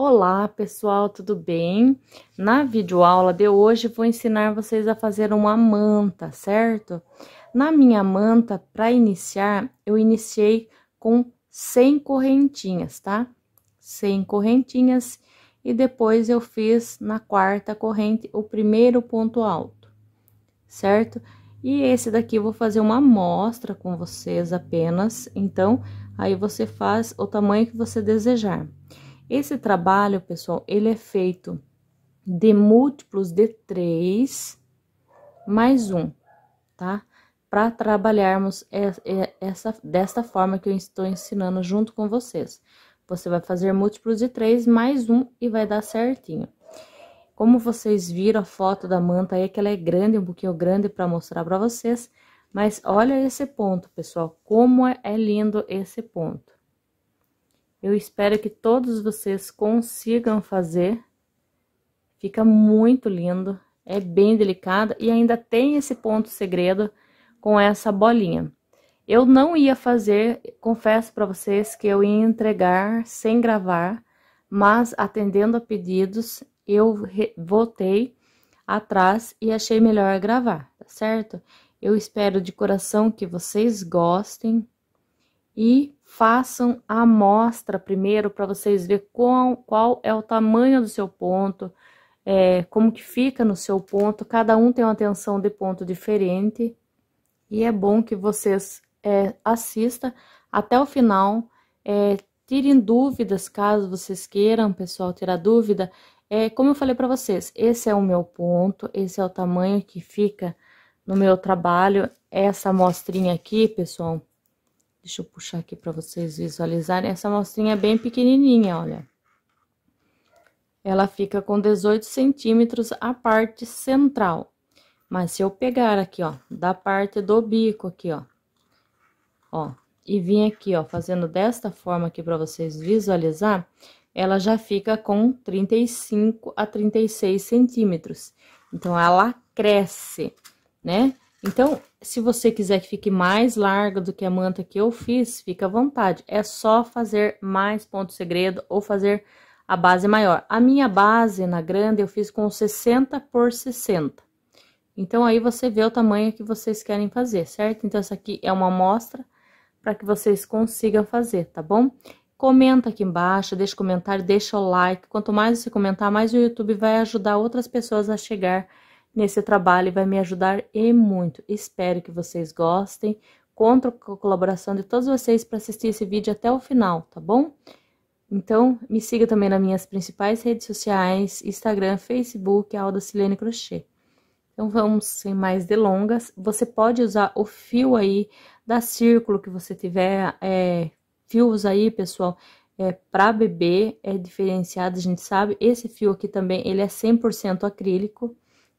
Olá pessoal, tudo bem? Na videoaula de hoje vou ensinar vocês a fazer uma manta, certo? Na minha manta, para iniciar, eu iniciei com 100 correntinhas, tá? 100 correntinhas e depois eu fiz na quarta corrente o primeiro ponto alto, certo? E esse daqui vou fazer uma amostra com vocês apenas, então aí você faz o tamanho que você desejar. Esse trabalho, pessoal, ele é feito de múltiplos de 3 mais 1, tá? Para trabalharmos essa, desta forma que eu estou ensinando junto com vocês. Você vai fazer múltiplos de 3 mais 1 e vai dar certinho. Como vocês viram a foto da manta aí, que ela é grande, um pouquinho grande para mostrar para vocês. Mas olha esse ponto, pessoal, como é, é lindo esse ponto. Eu espero que todos vocês consigam fazer. Fica muito lindo, é bem delicada e ainda tem esse ponto segredo com essa bolinha. Eu não ia fazer, confesso para vocês que eu ia entregar sem gravar, mas atendendo a pedidos, eu voltei atrás e achei melhor gravar, tá certo? Eu espero de coração que vocês gostem, e façam a amostra primeiro para vocês ver qual, qual é o tamanho do seu ponto, é, como que fica no seu ponto. Cada um tem uma tensão de ponto diferente e é bom que vocês é, assista até o final. É, tirem dúvidas caso vocês queiram, pessoal, tirar dúvida. É, como eu falei para vocês, esse é o meu ponto, esse é o tamanho que fica no meu trabalho. Essa amostrinha aqui, pessoal, Deixa eu puxar aqui para vocês visualizarem. Essa amostrinha é bem pequenininha, olha. Ela fica com 18 centímetros a parte central. Mas se eu pegar aqui, ó, da parte do bico aqui, ó. Ó, e vim aqui, ó, fazendo desta forma aqui para vocês visualizar, ela já fica com 35 a 36 centímetros. Então, ela cresce, né? Então, se você quiser que fique mais larga do que a manta que eu fiz, fica à vontade. É só fazer mais ponto segredo ou fazer a base maior. A minha base na grande eu fiz com 60 por 60. Então, aí você vê o tamanho que vocês querem fazer, certo? Então, essa aqui é uma amostra para que vocês consigam fazer, tá bom? Comenta aqui embaixo, deixa comentário, deixa o like. Quanto mais você comentar, mais o YouTube vai ajudar outras pessoas a chegar nesse trabalho e vai me ajudar e muito. Espero que vocês gostem. Conto com a colaboração de todos vocês para assistir esse vídeo até o final, tá bom? Então, me siga também nas minhas principais redes sociais, Instagram, Facebook, Alda Silene Crochê. Então, vamos sem mais delongas. Você pode usar o fio aí da círculo que você tiver, é, fios aí, pessoal, é, para bebê, é diferenciado, a gente sabe. Esse fio aqui também, ele é 100% acrílico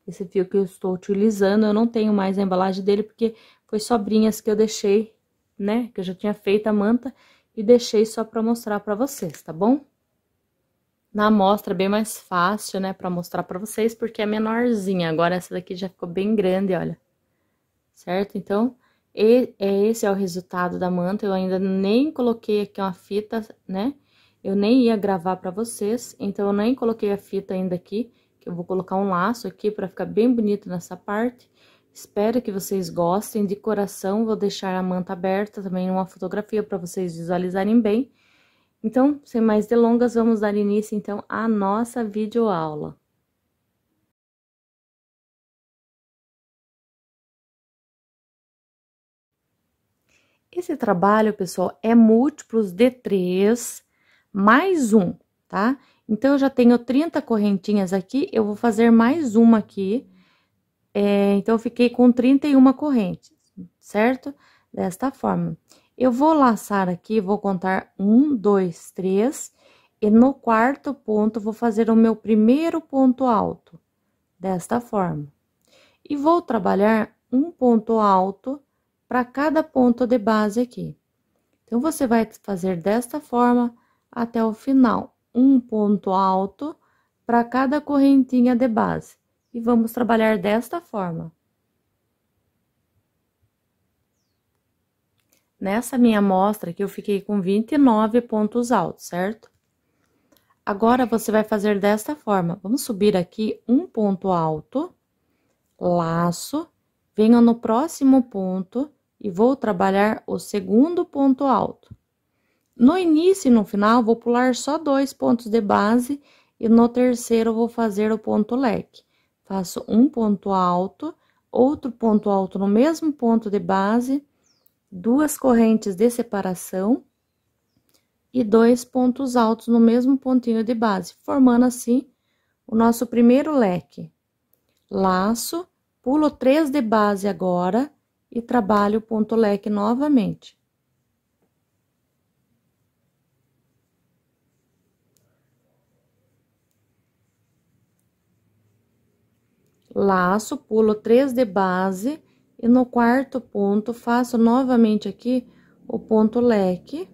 esse fio que eu estou utilizando. Eu não tenho mais a embalagem dele, porque foi sobrinhas que eu deixei, né? Que eu já tinha feito a manta e deixei só para mostrar para vocês, tá bom? Na amostra é bem mais fácil, né, para mostrar para vocês, porque é menorzinha. Agora essa daqui já ficou bem grande, olha. Certo? Então, é, esse é o resultado da manta. Eu ainda nem coloquei aqui uma fita, né? Eu nem ia gravar para vocês, então eu nem coloquei a fita ainda aqui eu vou colocar um laço aqui para ficar bem bonito nessa parte. Espero que vocês gostem. De coração, vou deixar a manta aberta também uma fotografia para vocês visualizarem bem. Então, sem mais delongas, vamos dar início então à nossa videoaula. Esse trabalho, pessoal, é múltiplos de três mais um, tá? Então, eu já tenho 30 correntinhas aqui, eu vou fazer mais uma aqui. É, então, eu fiquei com 31 correntes, certo? Desta forma. Eu vou laçar aqui, vou contar um, dois, três, e no quarto ponto vou fazer o meu primeiro ponto alto, desta forma. E vou trabalhar um ponto alto para cada ponto de base aqui. Então, você vai fazer desta forma até o final um ponto alto para cada correntinha de base. E vamos trabalhar desta forma. Nessa minha amostra aqui, eu fiquei com 29 pontos altos, certo? Agora, você vai fazer desta forma. Vamos subir aqui um ponto alto, laço, venho no próximo ponto e vou trabalhar o segundo ponto alto. No início e no final, vou pular só dois pontos de base e no terceiro vou fazer o ponto leque. Faço um ponto alto, outro ponto alto no mesmo ponto de base, duas correntes de separação e dois pontos altos no mesmo pontinho de base, formando assim o nosso primeiro leque. Laço, pulo três de base agora e trabalho o ponto leque novamente. laço, pulo três de base e no quarto ponto faço novamente aqui o ponto leque.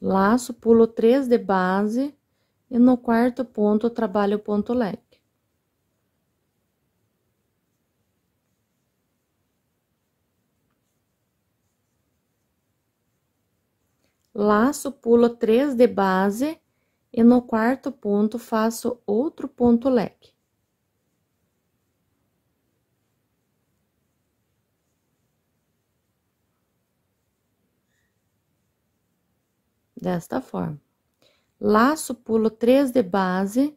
Laço, pulo três de base e no quarto ponto trabalho o ponto leque. laço pulo três de base e no quarto ponto faço outro ponto leque. Desta forma. Laço, pulo três de base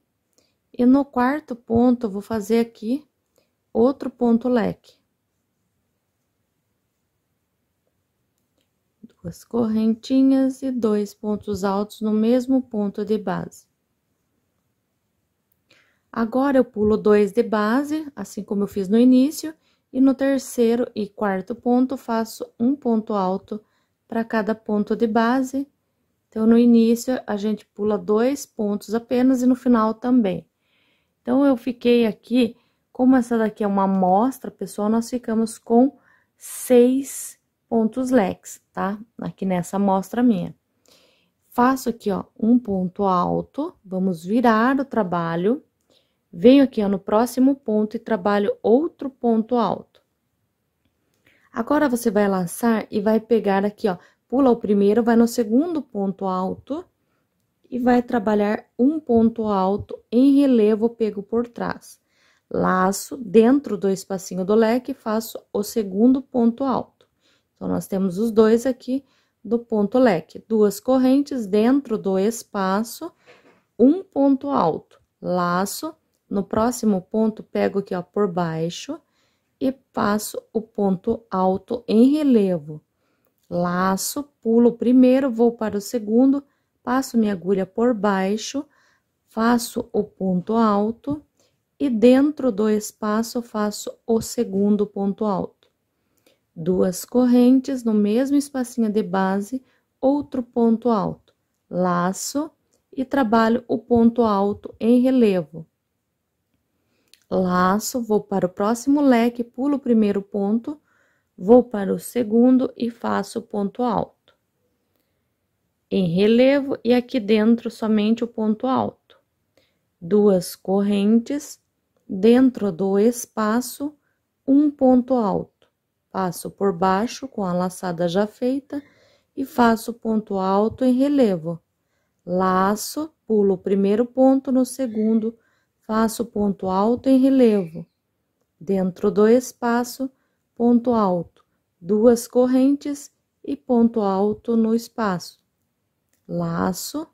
e no quarto ponto vou fazer aqui outro ponto leque. duas correntinhas e dois pontos altos no mesmo ponto de base. Agora, eu pulo dois de base, assim como eu fiz no início, e no terceiro e quarto ponto, faço um ponto alto para cada ponto de base. Então, no início, a gente pula dois pontos apenas e no final também. Então, eu fiquei aqui, como essa daqui é uma amostra, pessoal, nós ficamos com seis pontos legs tá? Aqui nessa amostra minha. Faço aqui, ó, um ponto alto, vamos virar o trabalho, venho aqui, ó, no próximo ponto e trabalho outro ponto alto. Agora, você vai laçar e vai pegar aqui, ó, pula o primeiro, vai no segundo ponto alto e vai trabalhar um ponto alto em relevo pego por trás. Laço dentro do espacinho do leque, faço o segundo ponto alto. Então, nós temos os dois aqui do ponto leque, duas correntes dentro do espaço, um ponto alto, laço, no próximo ponto, pego aqui, ó, por baixo e passo o ponto alto em relevo. Laço, pulo o primeiro, vou para o segundo, passo minha agulha por baixo, faço o ponto alto e dentro do espaço faço o segundo ponto alto duas correntes no mesmo espacinho de base, outro ponto alto, laço e trabalho o ponto alto em relevo. Laço, vou para o próximo leque, pulo o primeiro ponto, vou para o segundo e faço o ponto alto. Em relevo e aqui dentro somente o ponto alto. Duas correntes, dentro do espaço, um ponto alto Passo por baixo com a laçada já feita e faço ponto alto em relevo. Laço, pulo o primeiro ponto no segundo, faço ponto alto em relevo. Dentro do espaço, ponto alto, duas correntes e ponto alto no espaço. Laço,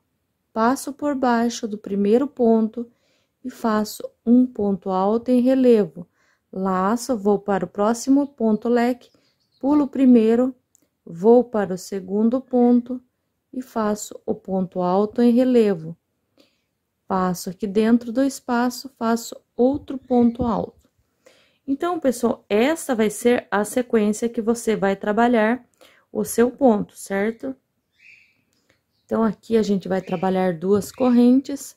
passo por baixo do primeiro ponto e faço um ponto alto em relevo laço, vou para o próximo ponto leque, pulo o primeiro, vou para o segundo ponto e faço o ponto alto em relevo. Passo aqui dentro do espaço, faço outro ponto alto. Então, pessoal, essa vai ser a sequência que você vai trabalhar o seu ponto, certo? Então, aqui a gente vai trabalhar duas correntes,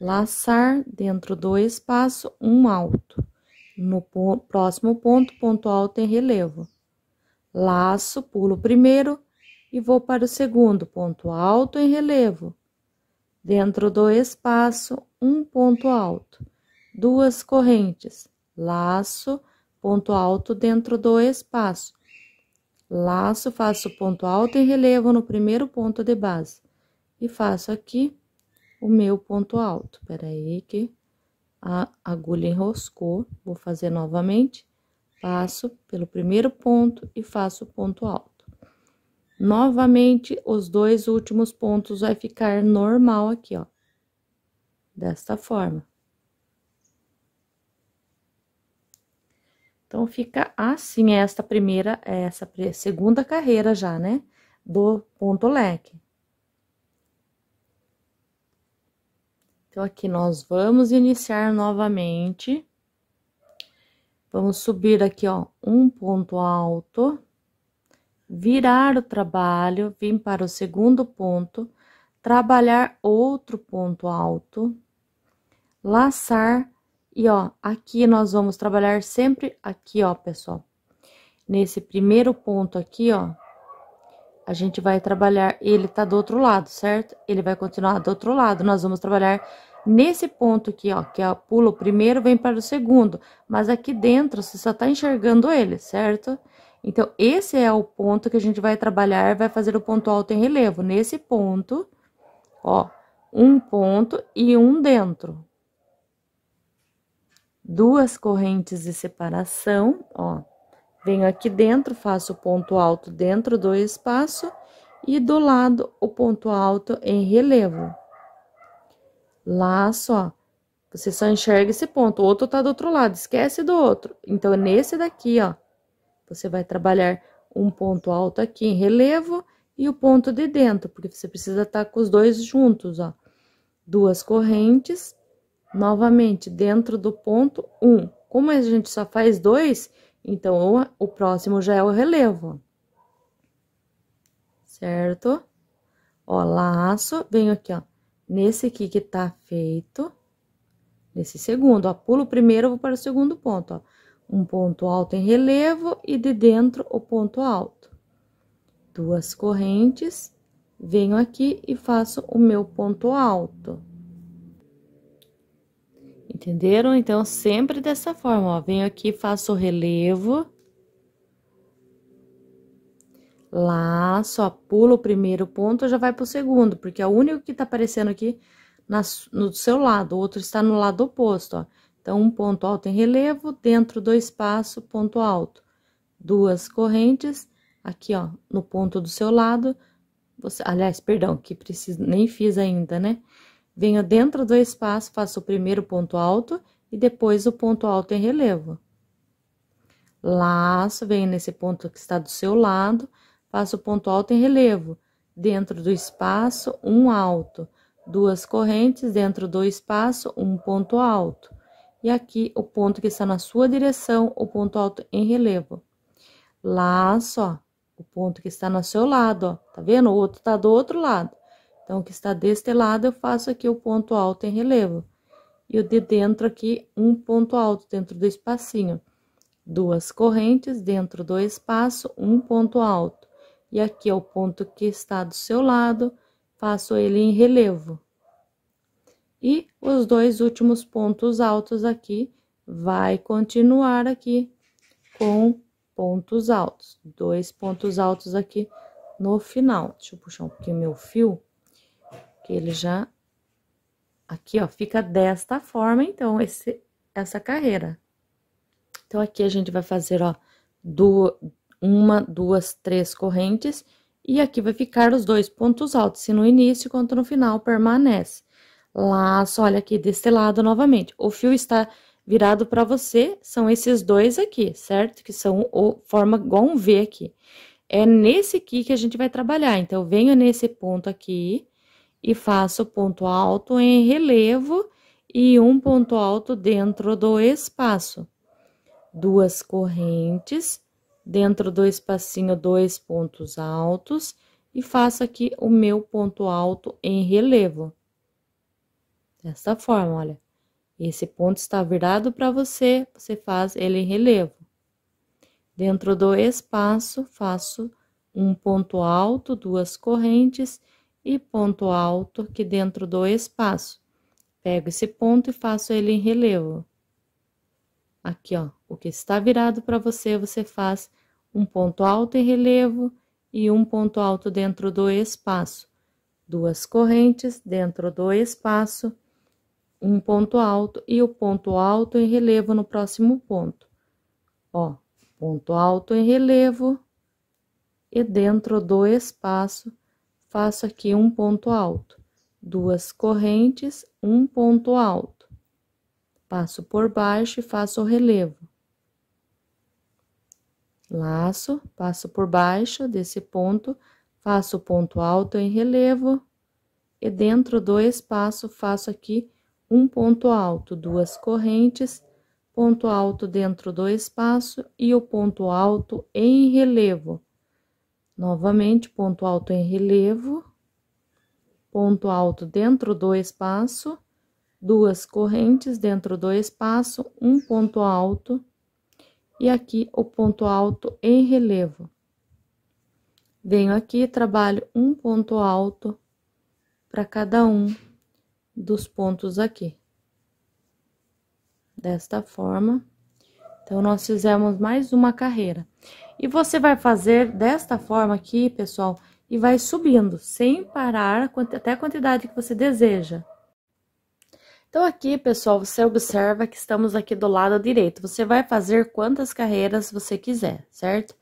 laçar dentro do espaço um alto. No próximo ponto ponto alto em relevo. Laço, pulo o primeiro e vou para o segundo, ponto alto em relevo. Dentro do espaço, um ponto alto, duas correntes, laço, ponto alto dentro do espaço. Laço, faço ponto alto em relevo no primeiro ponto de base. E faço aqui o meu ponto alto. Peraí que a agulha enroscou, vou fazer novamente, passo pelo primeiro ponto e faço ponto alto. Novamente, os dois últimos pontos vai ficar normal aqui, ó, desta forma. Então, fica assim esta primeira, essa segunda carreira já, né, do ponto leque. Então, aqui nós vamos iniciar novamente. Vamos subir aqui, ó, um ponto alto, virar o trabalho, vim para o segundo ponto, trabalhar outro ponto alto, laçar e, ó, aqui nós vamos trabalhar sempre aqui, ó, pessoal. Nesse primeiro ponto aqui, ó, a gente vai trabalhar, ele tá do outro lado, certo? Ele vai continuar do outro lado, nós vamos trabalhar nesse ponto aqui, ó, que é o pulo primeiro, vem para o segundo, mas aqui dentro você só tá enxergando ele, certo? Então, esse é o ponto que a gente vai trabalhar, vai fazer o ponto alto em relevo. Nesse ponto, ó, um ponto e um dentro. Duas correntes de separação, ó. Venho aqui dentro, faço o ponto alto dentro do espaço e do lado o ponto alto em relevo. laço ó você só enxerga esse ponto, o outro tá do outro lado, esquece do outro. Então, nesse daqui, ó, você vai trabalhar um ponto alto aqui em relevo e o ponto de dentro, porque você precisa estar tá com os dois juntos, ó. Duas correntes, novamente, dentro do ponto um. Como a gente só faz dois, então, o próximo já é o relevo. Certo? Ó, laço, venho aqui, ó, nesse aqui que tá feito, nesse segundo, ó, pulo o primeiro, vou para o segundo ponto, ó. Um ponto alto em relevo e de dentro o ponto alto. Duas correntes, venho aqui e faço o meu ponto alto. Entenderam? Então, sempre dessa forma, ó. Venho aqui, faço o relevo. Laço, ó, pulo o primeiro ponto, já vai pro segundo, porque é o único que tá aparecendo aqui na, no seu lado, o outro está no lado oposto, ó. Então, um ponto alto em relevo, dentro do espaço, ponto alto. Duas correntes, aqui, ó, no ponto do seu lado. Você, aliás, perdão, que preciso, nem fiz ainda, né? Venho dentro do espaço, faço o primeiro ponto alto e depois o ponto alto em relevo. Laço, venho nesse ponto que está do seu lado, faço o ponto alto em relevo. Dentro do espaço, um alto. Duas correntes, dentro do espaço, um ponto alto. E aqui, o ponto que está na sua direção, o ponto alto em relevo. Laço, ó, o ponto que está no seu lado, ó. Tá vendo? O outro está do outro lado. Então, o que está deste lado, eu faço aqui o ponto alto em relevo. E o de dentro aqui, um ponto alto dentro do espacinho. Duas correntes dentro do espaço, um ponto alto. E aqui é o ponto que está do seu lado, faço ele em relevo. E os dois últimos pontos altos aqui, vai continuar aqui com pontos altos. Dois pontos altos aqui no final. Deixa eu puxar um pouquinho meu fio. Ele já aqui, ó, fica desta forma, então, esse, essa carreira. Então, aqui a gente vai fazer, ó, duas, uma, duas, três correntes, e aqui vai ficar os dois pontos altos, se no início quanto no final permanece. Laço, olha aqui, deste lado novamente. O fio está virado para você, são esses dois aqui, certo? Que são, o, forma igual um V aqui. É nesse aqui que a gente vai trabalhar, então, venho nesse ponto aqui e faço ponto alto em relevo e um ponto alto dentro do espaço. Duas correntes, dentro do espacinho, dois pontos altos e faço aqui o meu ponto alto em relevo. Desta forma, olha. Esse ponto está virado para você, você faz ele em relevo. Dentro do espaço, faço um ponto alto, duas correntes e ponto alto aqui dentro do espaço. Pego esse ponto e faço ele em relevo. Aqui, ó, o que está virado para você, você faz um ponto alto em relevo e um ponto alto dentro do espaço. Duas correntes dentro do espaço, um ponto alto e o ponto alto em relevo no próximo ponto. Ó, ponto alto em relevo e dentro do espaço faço aqui um ponto alto, duas correntes, um ponto alto. Passo por baixo e faço o relevo. Laço, passo por baixo desse ponto, faço o ponto alto em relevo e dentro do espaço faço aqui um ponto alto, duas correntes, ponto alto dentro do espaço e o ponto alto em relevo Novamente, ponto alto em relevo, ponto alto dentro do espaço, duas correntes dentro do espaço, um ponto alto e aqui o ponto alto em relevo. Venho aqui trabalho um ponto alto para cada um dos pontos aqui. Desta forma. Então, nós fizemos mais uma carreira. E você vai fazer desta forma aqui, pessoal, e vai subindo sem parar até a quantidade que você deseja. Então aqui, pessoal, você observa que estamos aqui do lado direito. Você vai fazer quantas carreiras você quiser, certo?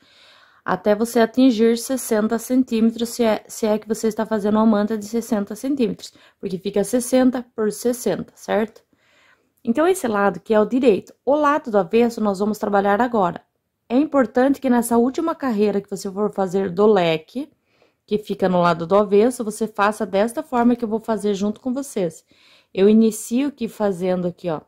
Até você atingir 60 centímetros, se é, se é que você está fazendo uma manta de 60 centímetros. Porque fica 60 por 60, certo? Então, esse lado que é o direito. O lado do avesso nós vamos trabalhar agora. É importante que nessa última carreira que você for fazer do leque, que fica no lado do avesso, você faça desta forma que eu vou fazer junto com vocês. Eu inicio aqui fazendo aqui, ó,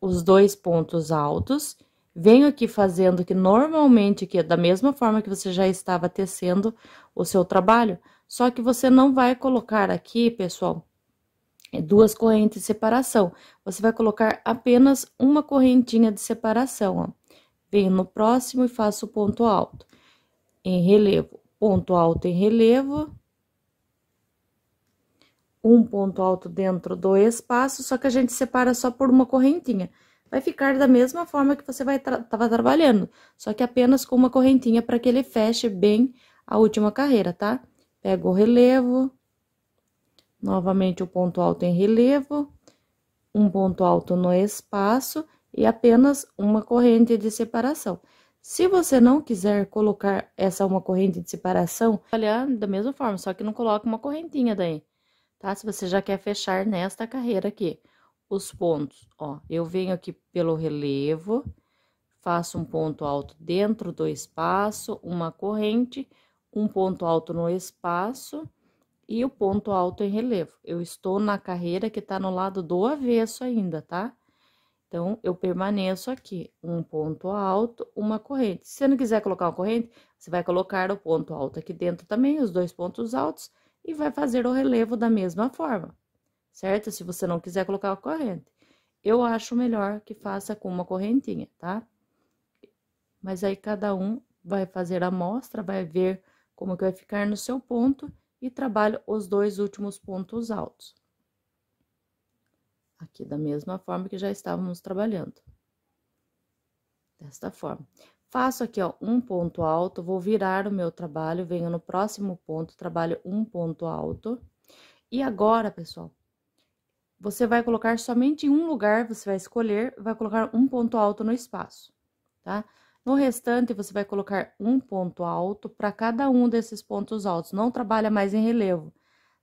os dois pontos altos. Venho aqui fazendo que normalmente aqui, da mesma forma que você já estava tecendo o seu trabalho, só que você não vai colocar aqui, pessoal, é duas correntes de separação. Você vai colocar apenas uma correntinha de separação, ó. Venho no próximo e faço ponto alto em relevo, ponto alto em relevo, um ponto alto dentro do espaço, só que a gente separa só por uma correntinha. Vai ficar da mesma forma que você vai estava trabalhando, só que apenas com uma correntinha para que ele feche bem a última carreira, tá? Pego o relevo, novamente o ponto alto em relevo, um ponto alto no espaço e apenas uma corrente de separação. Se você não quiser colocar essa uma corrente de separação, olha da mesma forma, só que não coloca uma correntinha daí, tá? Se você já quer fechar nesta carreira aqui, os pontos, ó, eu venho aqui pelo relevo, faço um ponto alto dentro do espaço, uma corrente, um ponto alto no espaço e o ponto alto em relevo. Eu estou na carreira que tá no lado do avesso ainda, tá? Então, eu permaneço aqui, um ponto alto, uma corrente. Se você não quiser colocar uma corrente, você vai colocar o ponto alto aqui dentro também, os dois pontos altos, e vai fazer o relevo da mesma forma, certo? Se você não quiser colocar a corrente. Eu acho melhor que faça com uma correntinha, tá? Mas aí, cada um vai fazer a amostra, vai ver como que vai ficar no seu ponto e trabalha os dois últimos pontos altos aqui da mesma forma que já estávamos trabalhando. Desta forma. Faço aqui, ó, um ponto alto, vou virar o meu trabalho, venho no próximo ponto, trabalho um ponto alto. E agora, pessoal, você vai colocar somente em um lugar, você vai escolher, vai colocar um ponto alto no espaço, tá? No restante, você vai colocar um ponto alto para cada um desses pontos altos. Não trabalha mais em relevo,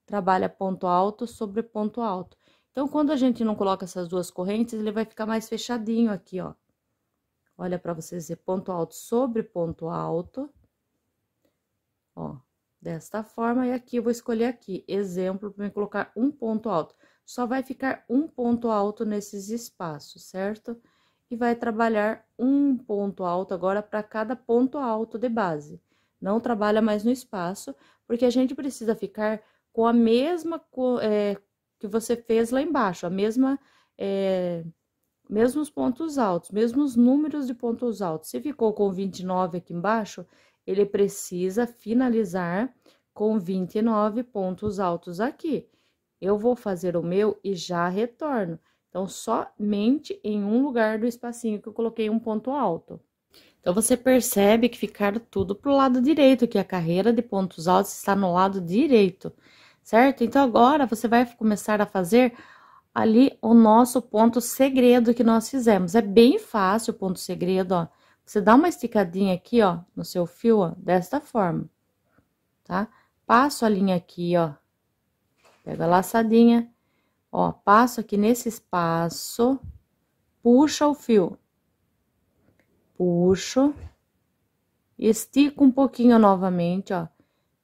trabalha ponto alto sobre ponto alto. Então, quando a gente não coloca essas duas correntes, ele vai ficar mais fechadinho aqui, ó. Olha para vocês ver, ponto alto sobre ponto alto. Ó, desta forma. E aqui eu vou escolher aqui, exemplo, para colocar um ponto alto. Só vai ficar um ponto alto nesses espaços, certo? E vai trabalhar um ponto alto agora para cada ponto alto de base. Não trabalha mais no espaço, porque a gente precisa ficar com a mesma... É, que você fez lá embaixo, a mesma, é, mesmos pontos altos, mesmos números de pontos altos. Se ficou com 29 aqui embaixo, ele precisa finalizar com 29 pontos altos aqui. Eu vou fazer o meu e já retorno. Então, somente em um lugar do espacinho que eu coloquei um ponto alto. Então, você percebe que ficaram tudo para o lado direito, que a carreira de pontos altos está no lado direito certo? Então agora você vai começar a fazer ali o nosso ponto segredo que nós fizemos. É bem fácil o ponto segredo, ó. Você dá uma esticadinha aqui, ó, no seu fio, ó, desta forma, tá? Passo a linha aqui, ó. pega a laçadinha, ó, passo aqui nesse espaço, puxa o fio. Puxo, estico um pouquinho novamente, ó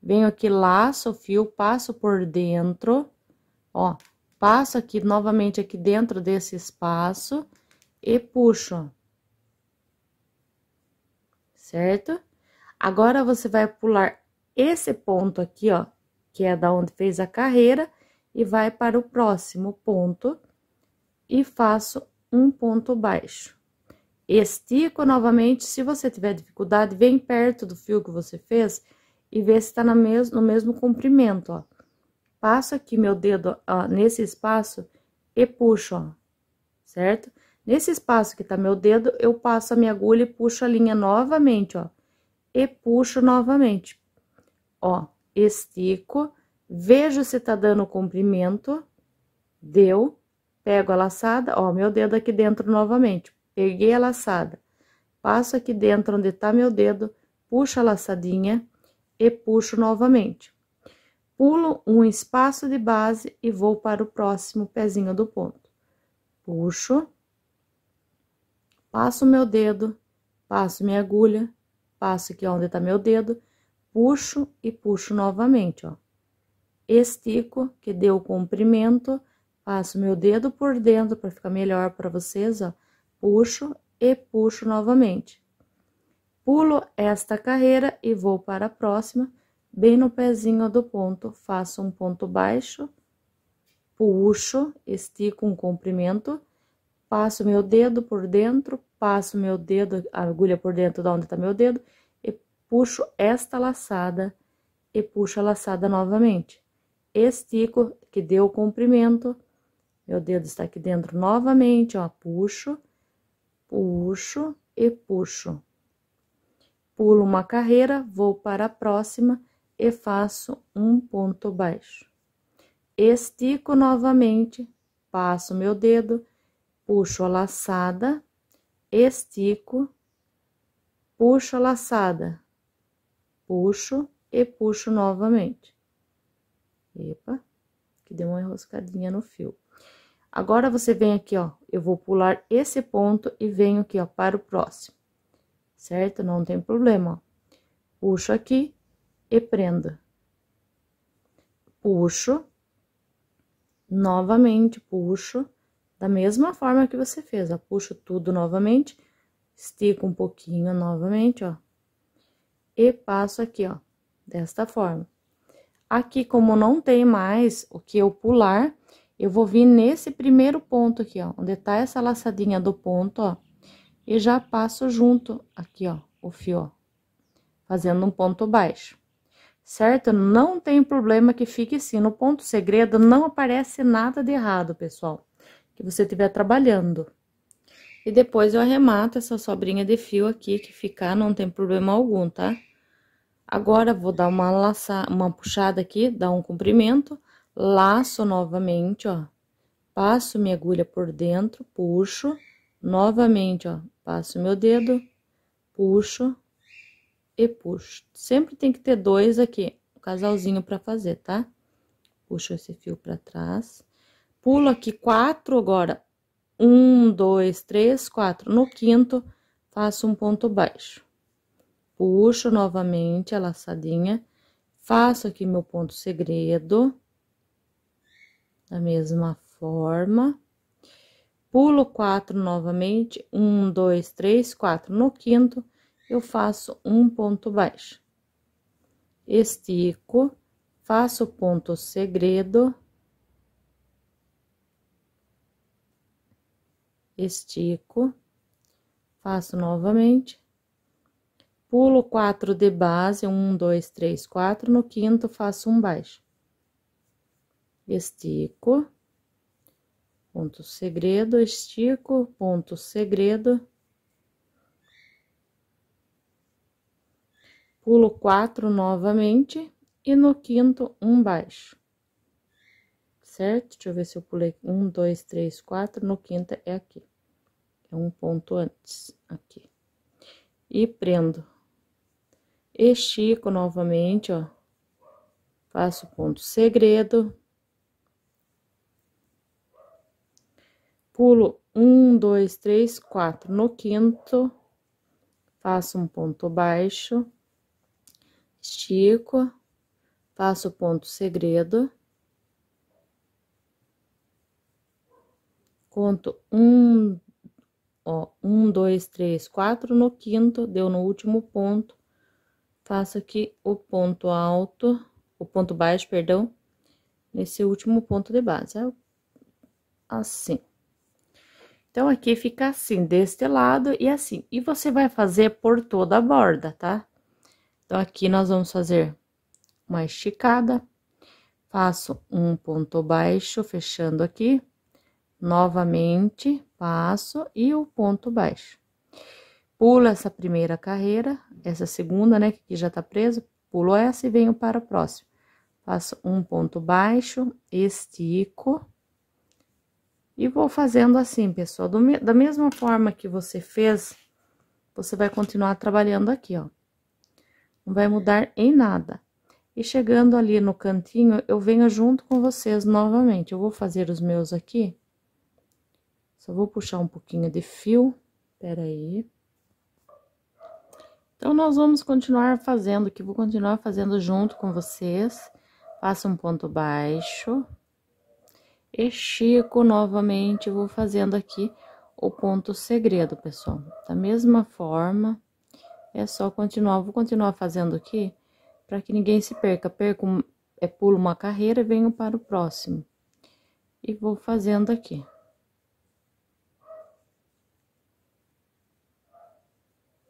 venho aqui, laço o fio, passo por dentro, ó, passo aqui novamente aqui dentro desse espaço e puxo. Certo? Agora, você vai pular esse ponto aqui, ó, que é da onde fez a carreira, e vai para o próximo ponto e faço um ponto baixo. Estico novamente, se você tiver dificuldade, vem perto do fio que você fez e ver se está no mesmo comprimento, ó. Passo aqui meu dedo ó, nesse espaço e puxo, ó, certo? Nesse espaço que tá meu dedo, eu passo a minha agulha e puxo a linha novamente, ó. E puxo novamente. Ó, estico, vejo se tá dando comprimento, deu, pego a laçada, ó, meu dedo aqui dentro novamente. Peguei a laçada, passo aqui dentro onde tá meu dedo, puxo a laçadinha e puxo novamente. Pulo um espaço de base e vou para o próximo pezinho do ponto. Puxo, passo meu dedo, passo minha agulha, passo aqui onde está meu dedo, puxo e puxo novamente, ó. Estico, que deu o comprimento, passo meu dedo por dentro para ficar melhor para vocês, ó. Puxo e puxo novamente. Pulo esta carreira e vou para a próxima, bem no pezinho do ponto, faço um ponto baixo, puxo, estico um comprimento, passo meu dedo por dentro, passo meu dedo, agulha por dentro da de onde está meu dedo, e puxo esta laçada e puxo a laçada novamente. Estico, que deu o comprimento, meu dedo está aqui dentro novamente, ó, puxo, puxo e puxo pulo uma carreira, vou para a próxima e faço um ponto baixo. Estico novamente, passo meu dedo, puxo a laçada, estico, puxo a laçada, puxo e puxo novamente. Epa, que deu uma enroscadinha no fio. Agora, você vem aqui, ó, eu vou pular esse ponto e venho aqui, ó, para o próximo certo? Não tem problema. Puxo aqui e prendo. Puxo. Novamente, puxo. Da mesma forma que você fez, ó. Puxo tudo novamente. Estico um pouquinho novamente, ó. E passo aqui, ó. Desta forma. Aqui, como não tem mais o que eu pular, eu vou vir nesse primeiro ponto aqui, ó. Onde tá essa laçadinha do ponto, ó e já passo junto aqui, ó, o fio, ó, fazendo um ponto baixo. Certo? Não tem problema que fique assim. No ponto segredo não aparece nada de errado, pessoal, que você estiver trabalhando. E depois eu arremato essa sobrinha de fio aqui que ficar, não tem problema algum, tá? Agora, vou dar uma laça, uma puxada aqui, dar um comprimento, laço novamente, ó. Passo minha agulha por dentro, puxo Novamente, ó, passo meu dedo, puxo e puxo. Sempre tem que ter dois aqui, um casalzinho para fazer, tá? Puxo esse fio para trás. Pulo aqui quatro agora. Um, dois, três, quatro. No quinto, faço um ponto baixo. Puxo novamente a laçadinha. Faço aqui meu ponto segredo. Da mesma forma pulo quatro novamente, um, dois, três, quatro. No quinto, eu faço um ponto baixo, estico, faço ponto segredo, estico, faço novamente, pulo quatro de base, um, dois, três, quatro. No quinto, faço um baixo, estico ponto segredo, estico, ponto segredo, pulo quatro novamente e no quinto um baixo, certo? Deixa eu ver se eu pulei um, dois, três, quatro, no quinto é aqui, é um ponto antes, aqui, e prendo, estico novamente, ó, faço ponto segredo, pulo um, dois, três, quatro. No quinto, faço um ponto baixo, estico, faço ponto segredo. Conto um, ó, um, dois, três, quatro. No quinto, deu no último ponto, faço aqui o ponto alto, o ponto baixo, perdão, nesse último ponto de base. É assim. Então, aqui fica assim, deste lado e assim. E você vai fazer por toda a borda, tá? Então, aqui nós vamos fazer uma esticada. Faço um ponto baixo, fechando aqui. Novamente, passo e o ponto baixo. Pulo essa primeira carreira, essa segunda, né, que já tá preso. Pulo essa e venho para o próximo. Faço um ponto baixo, estico e vou fazendo assim, pessoal. da mesma forma que você fez, você vai continuar trabalhando aqui, ó. Não vai mudar em nada. E chegando ali no cantinho, eu venho junto com vocês novamente. Eu vou fazer os meus aqui. Só vou puxar um pouquinho de fio. Pera aí. Então, nós vamos continuar fazendo, Aqui vou continuar fazendo junto com vocês. Faça um ponto baixo estico novamente, vou fazendo aqui o ponto segredo, pessoal. Da mesma forma, é só continuar, vou continuar fazendo aqui, para que ninguém se perca. Perco, é, pulo uma carreira e venho para o próximo. E vou fazendo aqui.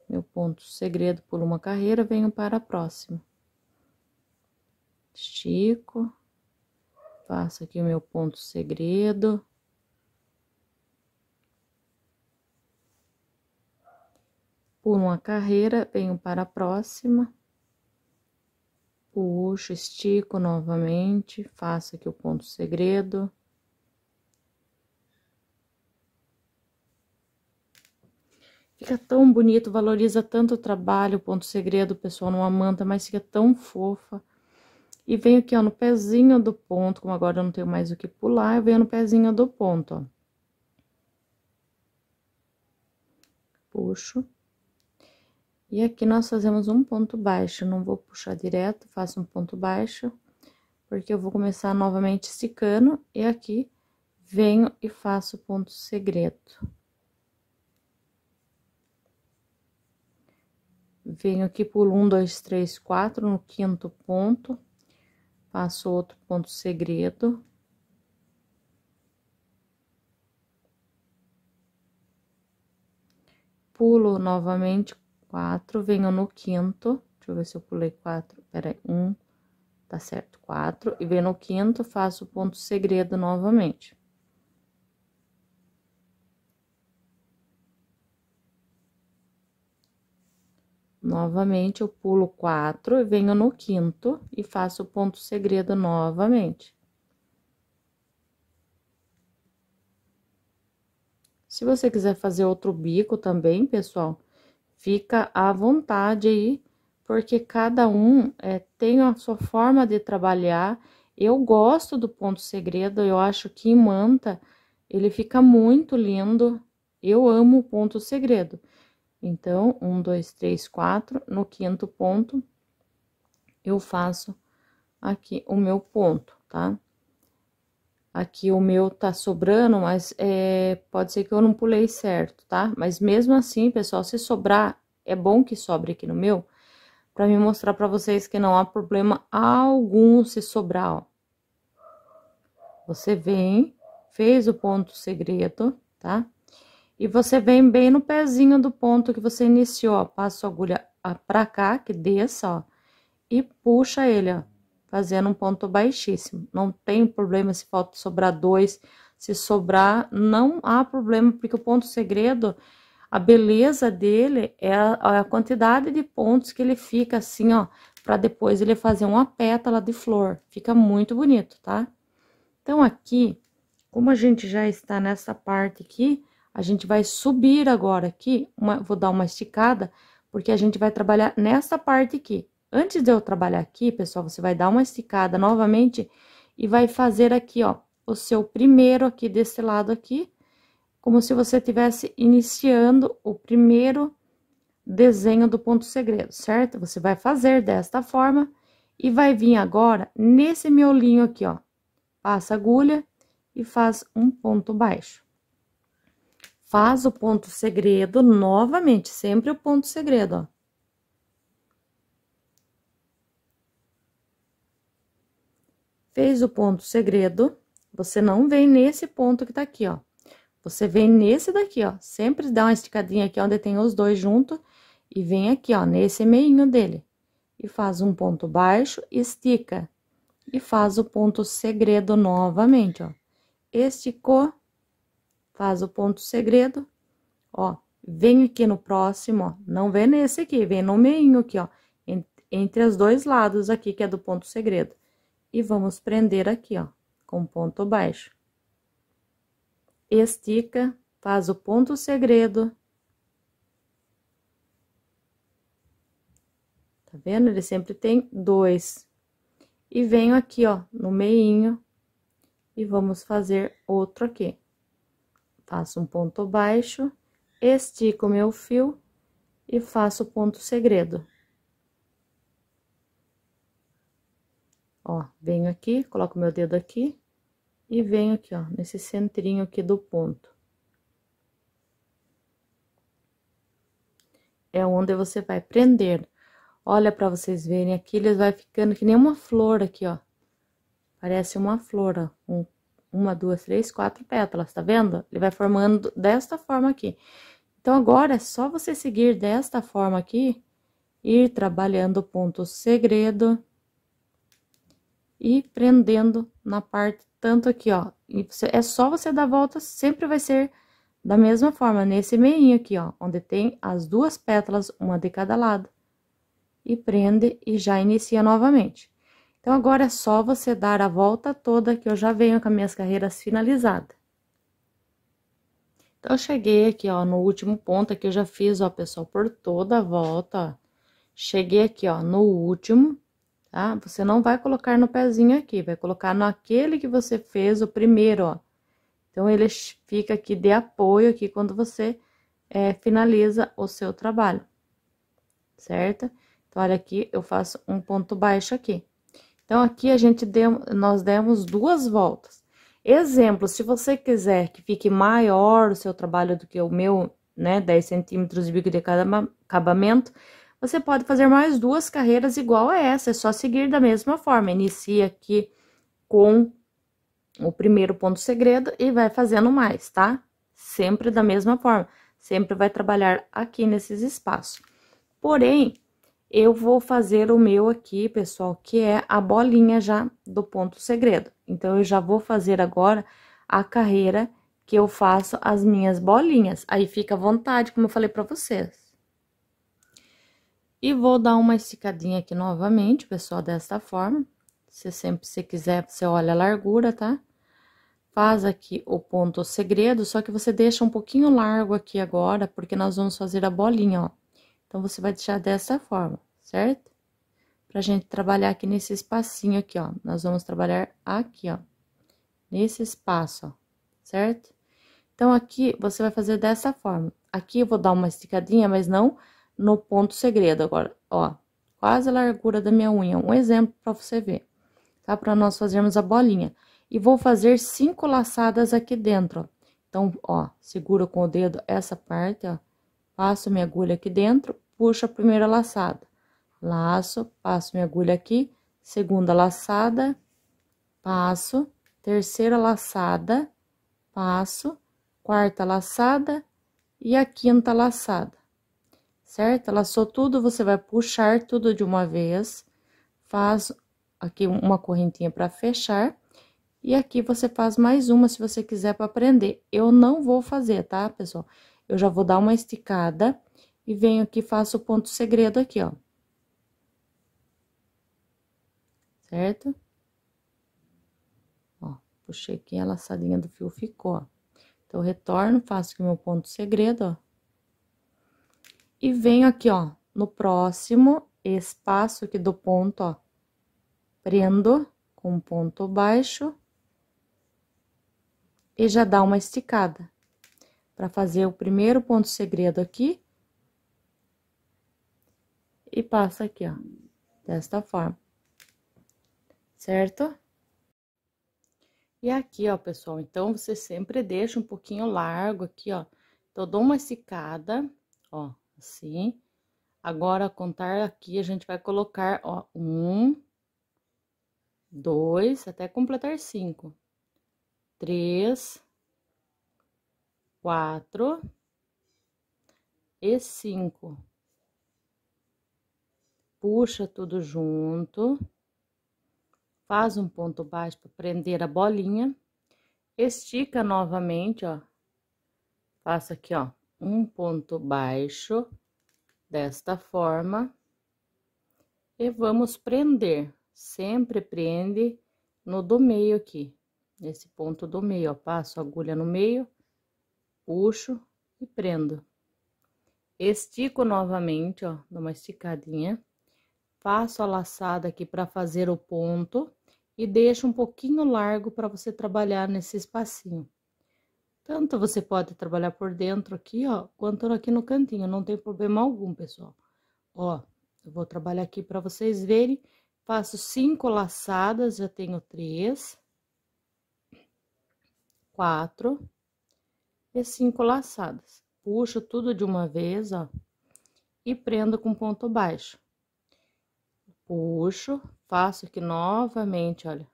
Meu ponto segredo, pulo uma carreira, venho para a próxima. Estico faço aqui o meu ponto segredo. Pulo uma carreira, venho para a próxima. Puxo, estico novamente, faço aqui o ponto segredo. Fica tão bonito, valoriza tanto o trabalho, o ponto segredo, pessoal, numa manta, mas fica tão fofa. E venho aqui, ó, no pezinho do ponto, como agora eu não tenho mais o que pular, eu venho no pezinho do ponto, ó. Puxo. E aqui nós fazemos um ponto baixo, não vou puxar direto, faço um ponto baixo, porque eu vou começar novamente esse cano, e aqui venho e faço ponto segredo. Venho aqui, pulo um, dois, três, quatro no quinto ponto Passo outro ponto segredo. Pulo novamente quatro, venho no quinto. Deixa eu ver se eu pulei quatro. Peraí, um, tá certo, quatro. E venho no quinto, faço o ponto segredo novamente. Novamente, eu pulo quatro, venho no quinto e faço o ponto segredo novamente. Se você quiser fazer outro bico também, pessoal, fica à vontade aí, porque cada um é, tem a sua forma de trabalhar. Eu gosto do ponto segredo, eu acho que em manta ele fica muito lindo. Eu amo o ponto segredo. Então, um, dois, três, quatro. No quinto ponto, eu faço aqui o meu ponto, tá? Aqui o meu tá sobrando, mas é, pode ser que eu não pulei certo, tá? Mas mesmo assim, pessoal, se sobrar, é bom que sobre aqui no meu, para me mostrar para vocês que não há problema algum se sobrar, ó. Você vem, fez o ponto segredo, tá? E você vem bem no pezinho do ponto que você iniciou, ó. Passa a agulha ah, pra cá, que desça, ó. E puxa ele, ó. Fazendo um ponto baixíssimo. Não tem problema se falta sobrar dois. Se sobrar, não há problema, porque o ponto segredo, a beleza dele é a, quantidade de pontos que ele fica assim, ó. Pra depois ele fazer uma pétala de flor. Fica muito bonito, tá? Então, aqui, como a gente já está nessa parte aqui, a gente vai subir agora aqui, uma, vou dar uma esticada, porque a gente vai trabalhar nessa parte aqui. Antes de eu trabalhar aqui, pessoal, você vai dar uma esticada novamente e vai fazer aqui, ó, o seu primeiro aqui desse lado aqui, como se você tivesse iniciando o primeiro desenho do ponto segredo, certo? Você vai fazer desta forma e vai vir agora nesse miolinho aqui, ó. Passa agulha e faz um ponto baixo faz o ponto segredo novamente, sempre o ponto segredo, ó. Fez o ponto segredo, você não vem nesse ponto que tá aqui, ó. Você vem nesse daqui, ó. Sempre dá uma esticadinha aqui onde tem os dois juntos e vem aqui, ó, nesse meinho dele. E faz um ponto baixo, estica e faz o ponto segredo novamente, ó. Esticou, faz o ponto segredo, ó, vem aqui no próximo, ó, não vem nesse aqui, vem no meio aqui, ó, entre os dois lados aqui, que é do ponto segredo. E vamos prender aqui, ó, com ponto baixo. Estica, faz o ponto segredo. Tá vendo? Ele sempre tem dois. E venho aqui, ó, no meinho, e vamos fazer outro aqui faço um ponto baixo, estico meu fio e faço ponto segredo. Ó, venho aqui, coloco meu dedo aqui e venho aqui, ó, nesse centrinho aqui do ponto. É onde você vai prender. Olha para vocês verem aqui, ele vai ficando que nem uma flor aqui, ó. Parece uma flor, ó, um uma, duas, três, quatro pétalas, tá vendo? Ele vai formando desta forma aqui. Então, agora é só você seguir desta forma aqui, ir trabalhando o ponto segredo e prendendo na parte tanto aqui, ó. Você, é só você dar volta, sempre vai ser da mesma forma, nesse meinho aqui, ó, onde tem as duas pétalas, uma de cada lado. E prende e já inicia novamente. Então, agora é só você dar a volta toda que eu já venho com as minhas carreiras finalizadas. Então, eu cheguei aqui, ó, no último ponto, aqui eu já fiz, ó, pessoal, por toda a volta, ó. Cheguei aqui, ó, no último, tá? Você não vai colocar no pezinho aqui, vai colocar no aquele que você fez o primeiro, ó. Então, ele fica aqui de apoio aqui quando você é, finaliza o seu trabalho, certo? Então, olha aqui, eu faço um ponto baixo aqui. Então, aqui a gente deu, nós demos duas voltas. Exemplo, se você quiser que fique maior o seu trabalho do que o meu, né, 10 centímetros de bico de cada acabamento, você pode fazer mais duas carreiras igual a essa, é só seguir da mesma forma. Inicia aqui com o primeiro ponto segredo e vai fazendo mais, tá? Sempre da mesma forma, sempre vai trabalhar aqui nesses espaços. Porém, eu vou fazer o meu aqui, pessoal, que é a bolinha já do ponto segredo. Então, eu já vou fazer agora a carreira que eu faço as minhas bolinhas. Aí, fica à vontade, como eu falei pra vocês. E vou dar uma esticadinha aqui novamente, pessoal, desta forma. Se sempre você quiser, você olha a largura, tá? Faz aqui o ponto segredo, só que você deixa um pouquinho largo aqui agora, porque nós vamos fazer a bolinha, ó. Então, você vai deixar dessa forma certo? Pra gente trabalhar aqui nesse espacinho aqui, ó. Nós vamos trabalhar aqui, ó. Nesse espaço, ó, certo? Então, aqui, você vai fazer dessa forma. Aqui eu vou dar uma esticadinha, mas não no ponto segredo agora, ó. Quase a largura da minha unha, um exemplo pra você ver, tá? Pra nós fazermos a bolinha. E vou fazer cinco laçadas aqui dentro, ó. Então, ó, seguro com o dedo essa parte, ó. Passo minha agulha aqui dentro, puxo a primeira laçada laço, passo minha agulha aqui, segunda laçada, passo, terceira laçada, passo, quarta laçada e a quinta laçada, certo? Laçou tudo, você vai puxar tudo de uma vez, faz aqui uma correntinha para fechar, e aqui você faz mais uma se você quiser para prender. Eu não vou fazer, tá, pessoal? Eu já vou dar uma esticada e venho aqui, faço o ponto segredo aqui, ó. certo? Ó, puxei aqui, a laçadinha do fio ficou, ó. Então, retorno, faço aqui meu ponto segredo, ó. E venho aqui, ó, no próximo espaço aqui do ponto, ó. Prendo com um ponto baixo. E já dá uma esticada. Pra fazer o primeiro ponto segredo aqui. E passa aqui, ó. Desta forma certo? E aqui, ó, pessoal, então, você sempre deixa um pouquinho largo aqui, ó. Então, dou uma esticada, ó, assim. Agora, contar aqui, a gente vai colocar, ó, um, dois, até completar cinco. Três, quatro e cinco. Puxa tudo junto faz um ponto baixo para prender a bolinha, estica novamente, ó. Faço aqui, ó, um ponto baixo desta forma e vamos prender. Sempre prende no do meio aqui, nesse ponto do meio, ó, passo a agulha no meio, puxo e prendo. Estico novamente, ó, dou uma esticadinha. Faço a laçada aqui para fazer o ponto e deixa um pouquinho largo para você trabalhar nesse espacinho. Tanto você pode trabalhar por dentro aqui, ó, quanto aqui no cantinho, não tem problema algum, pessoal. Ó, eu vou trabalhar aqui para vocês verem, faço cinco laçadas, já tenho três, quatro e cinco laçadas. Puxo tudo de uma vez, ó, e prendo com ponto baixo. Puxo, Faço aqui novamente, olha,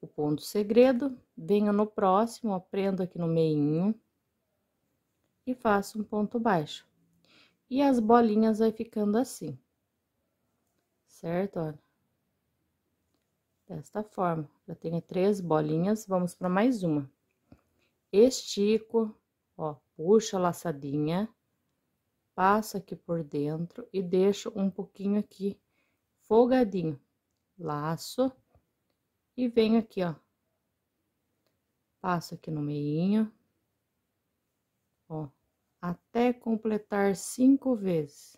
o ponto segredo, venho no próximo, ó, prendo aqui no meinho e faço um ponto baixo. E as bolinhas vai ficando assim, certo? Olha, desta forma. Já tenho três bolinhas, vamos para mais uma. Estico, ó, puxo a laçadinha, passo aqui por dentro e deixo um pouquinho aqui folgadinho, laço, e venho aqui, ó, passo aqui no meinho, ó, até completar cinco vezes.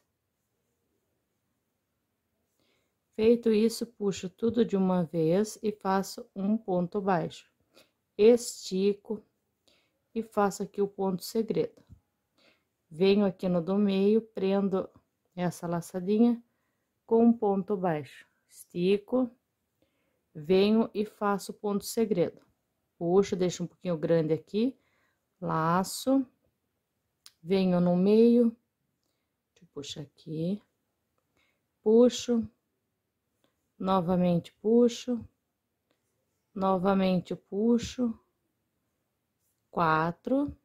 Feito isso, puxo tudo de uma vez e faço um ponto baixo. Estico e faço aqui o ponto segredo. Venho aqui no do meio, prendo essa laçadinha com um ponto baixo, estico, venho e faço ponto segredo. Puxo, deixo um pouquinho grande aqui, laço, venho no meio, puxo aqui, puxo, novamente puxo, novamente puxo, quatro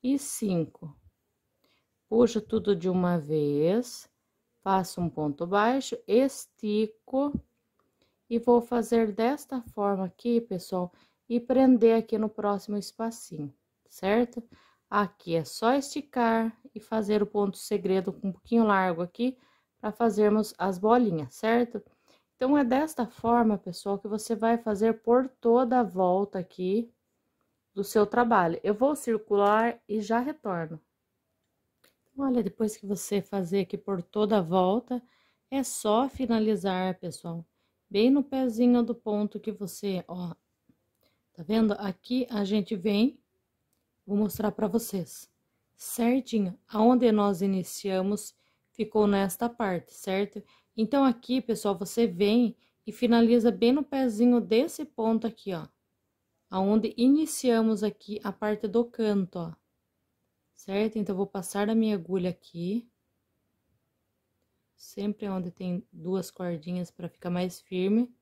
e cinco. Puxo tudo de uma vez, Passo um ponto baixo, estico e vou fazer desta forma aqui, pessoal, e prender aqui no próximo espacinho, certo? Aqui é só esticar e fazer o ponto segredo um pouquinho largo aqui para fazermos as bolinhas, certo? Então, é desta forma, pessoal, que você vai fazer por toda a volta aqui do seu trabalho. Eu vou circular e já retorno. Olha, depois que você fazer aqui por toda a volta, é só finalizar, pessoal. Bem no pezinho do ponto que você, ó. Tá vendo? Aqui a gente vem, vou mostrar pra vocês. Certinho, aonde nós iniciamos, ficou nesta parte, certo? Então, aqui, pessoal, você vem e finaliza bem no pezinho desse ponto aqui, ó. Aonde iniciamos aqui a parte do canto, ó certo? Então, vou passar a minha agulha aqui. Sempre é onde tem duas cordinhas para ficar mais firme.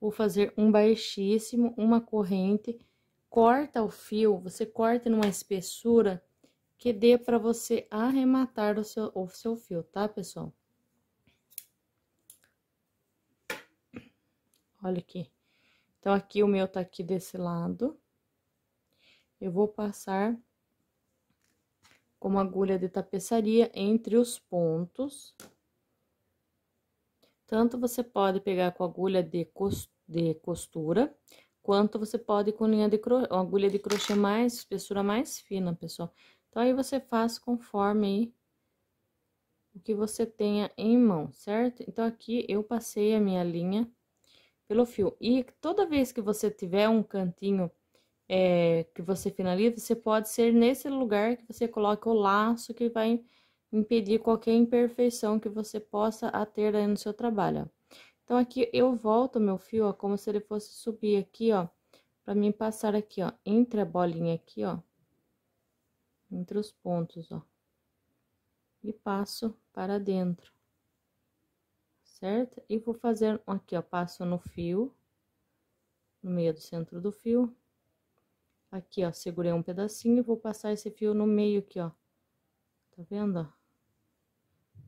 Vou fazer um baixíssimo, uma corrente. Corta o fio, você corta numa espessura que dê para você arrematar o seu, o seu fio, tá, pessoal? Olha aqui. Então, aqui o meu tá aqui desse lado. Eu vou passar com agulha de tapeçaria entre os pontos. Tanto você pode pegar com agulha de, de costura, quanto você pode com linha de agulha de crochê mais, espessura mais fina, pessoal. Então, aí você faz conforme o que você tenha em mão, certo? Então, aqui eu passei a minha linha pelo fio. E toda vez que você tiver um cantinho é, que você finaliza, você pode ser nesse lugar que você coloca o laço que vai impedir qualquer imperfeição que você possa ter aí no seu trabalho. Então, aqui eu volto meu fio, ó, como se ele fosse subir aqui, ó, pra mim passar aqui, ó, entre a bolinha aqui, ó, entre os pontos, ó, e passo para dentro, certo? E vou fazer aqui, ó, passo no fio, no meio do centro do fio, Aqui, ó, segurei um pedacinho e vou passar esse fio no meio aqui, ó. Tá vendo,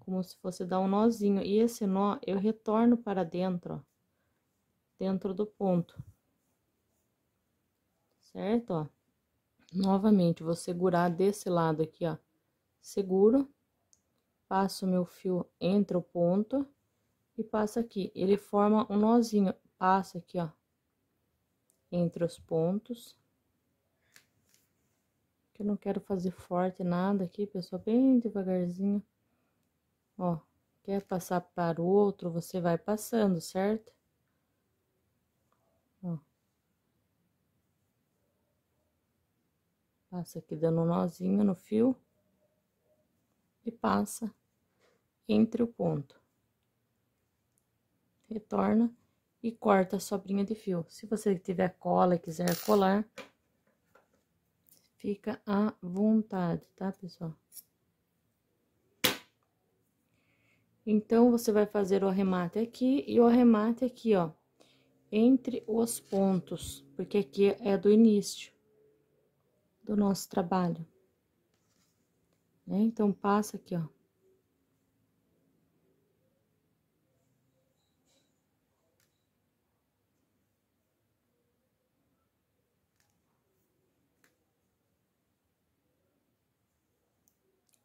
Como se fosse dar um nozinho. E esse nó eu retorno para dentro, ó. Dentro do ponto. Certo, ó. Novamente, vou segurar desse lado aqui, ó. Seguro. Passo meu fio entre o ponto e passo aqui. Ele forma um nozinho. Passa aqui, ó. Entre os pontos eu não quero fazer forte nada aqui, pessoal, bem devagarzinho. Ó, quer passar para o outro, você vai passando, certo? Ó. Passa aqui dando um nozinho no fio. E passa entre o ponto. Retorna e corta a sobrinha de fio. Se você tiver cola e quiser colar, Fica à vontade, tá, pessoal? Então, você vai fazer o arremate aqui e o arremate aqui, ó, entre os pontos, porque aqui é do início do nosso trabalho. Né? Então, passa aqui, ó.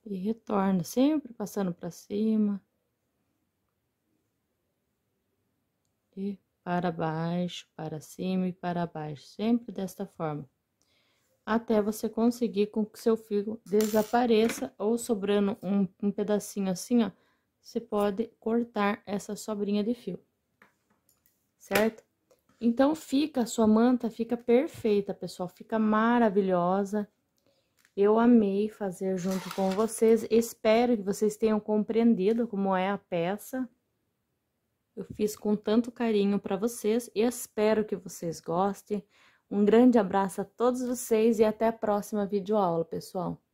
E retorna, sempre passando para cima. E para baixo, para cima e para baixo, sempre desta forma. Até você conseguir com que seu fio desapareça ou sobrando um, um pedacinho assim, ó. Você pode cortar essa sobrinha de fio, certo? Então, fica, a sua manta fica perfeita, pessoal. Fica maravilhosa. Eu amei fazer junto com vocês, espero que vocês tenham compreendido como é a peça. Eu fiz com tanto carinho para vocês e espero que vocês gostem. Um grande abraço a todos vocês e até a próxima videoaula, pessoal.